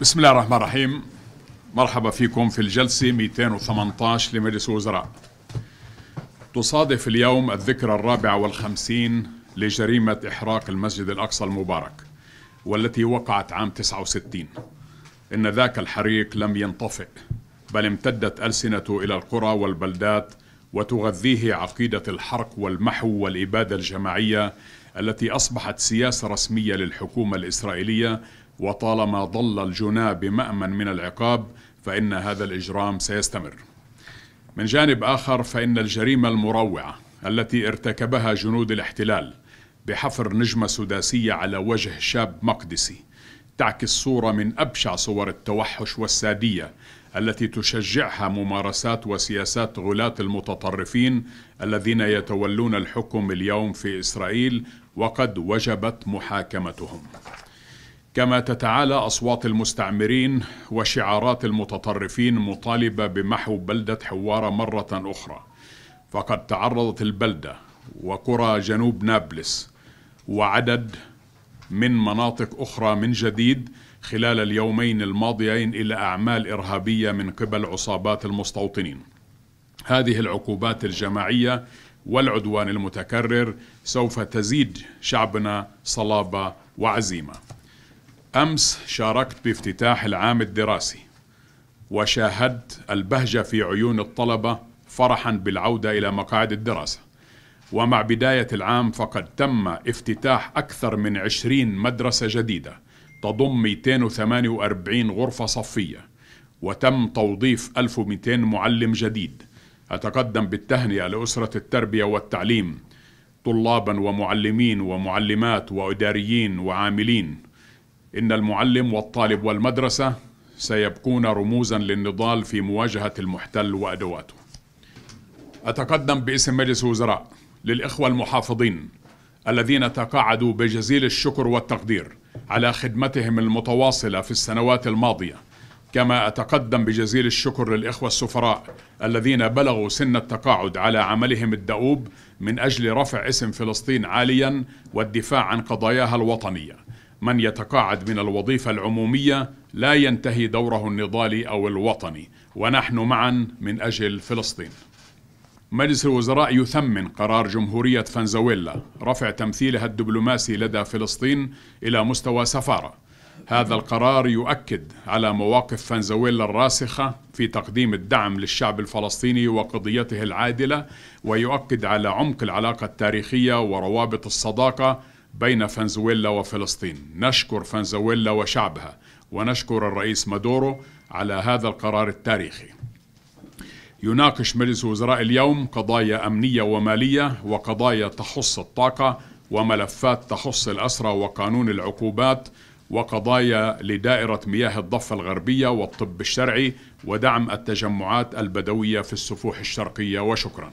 بسم الله الرحمن الرحيم مرحبا فيكم في الجلسة 218 لمجلس الوزراء تصادف اليوم الذكرى الرابعة والخمسين لجريمة إحراق المسجد الأقصى المبارك والتي وقعت عام 69 إن ذاك الحريق لم ينطفئ بل امتدت ألسنته إلى القرى والبلدات وتغذيه عقيدة الحرق والمحو والإبادة الجماعية التي أصبحت سياسة رسمية للحكومة الإسرائيلية وطالما ظل الجنى بمأمن من العقاب فإن هذا الإجرام سيستمر. من جانب آخر فإن الجريمة المروعة التي ارتكبها جنود الاحتلال بحفر نجمة سداسية على وجه شاب مقدسي تعكس صورة من أبشع صور التوحش والسادية التي تشجعها ممارسات وسياسات غلاة المتطرفين الذين يتولون الحكم اليوم في إسرائيل وقد وجبت محاكمتهم كما تتعالى أصوات المستعمرين وشعارات المتطرفين مطالبة بمحو بلدة حوارة مرة أخرى فقد تعرضت البلدة وقرى جنوب نابلس وعدد من مناطق أخرى من جديد خلال اليومين الماضيين إلى أعمال إرهابية من قبل عصابات المستوطنين هذه العقوبات الجماعية والعدوان المتكرر سوف تزيد شعبنا صلابة وعزيمة أمس شاركت بافتتاح العام الدراسي وشاهدت البهجة في عيون الطلبة فرحا بالعودة إلى مقاعد الدراسة ومع بداية العام فقد تم افتتاح أكثر من 20 مدرسة جديدة تضم 248 غرفة صفية وتم توظيف 1200 معلم جديد أتقدم بالتهنئة لأسرة التربية والتعليم طلابا ومعلمين ومعلمات وإداريين وعاملين إن المعلم والطالب والمدرسة سيبقون رموزا للنضال في مواجهة المحتل وأدواته أتقدم باسم مجلس الوزراء للإخوة المحافظين الذين تقاعدوا بجزيل الشكر والتقدير على خدمتهم المتواصلة في السنوات الماضية كما أتقدم بجزيل الشكر للإخوة السفراء الذين بلغوا سن التقاعد على عملهم الدؤوب من أجل رفع اسم فلسطين عاليا والدفاع عن قضاياها الوطنية من يتقاعد من الوظيفة العمومية لا ينتهي دوره النضالي أو الوطني ونحن معا من أجل فلسطين مجلس الوزراء يثمن قرار جمهورية فنزويلا رفع تمثيلها الدبلوماسي لدى فلسطين إلى مستوى سفارة هذا القرار يؤكد على مواقف فنزويلا الراسخة في تقديم الدعم للشعب الفلسطيني وقضيته العادلة ويؤكد على عمق العلاقة التاريخية وروابط الصداقة بين فنزويلا وفلسطين نشكر فنزويلا وشعبها ونشكر الرئيس مادورو على هذا القرار التاريخي يناقش مجلس الوزراء اليوم قضايا أمنية ومالية وقضايا تخص الطاقة وملفات تخص الأسرة وقانون العقوبات وقضايا لدائرة مياه الضفة الغربية والطب الشرعي ودعم التجمعات البدوية في السفوح الشرقية وشكراً